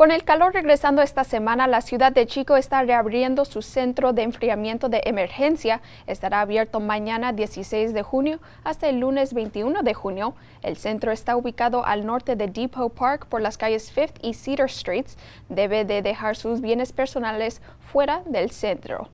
Con el calor regresando esta semana, la ciudad de Chico está reabriendo su centro de enfriamiento de emergencia. Estará abierto mañana 16 de junio hasta el lunes 21 de junio. El centro está ubicado al norte de Depot Park por las calles Fifth y Cedar Streets. Debe de dejar sus bienes personales fuera del centro.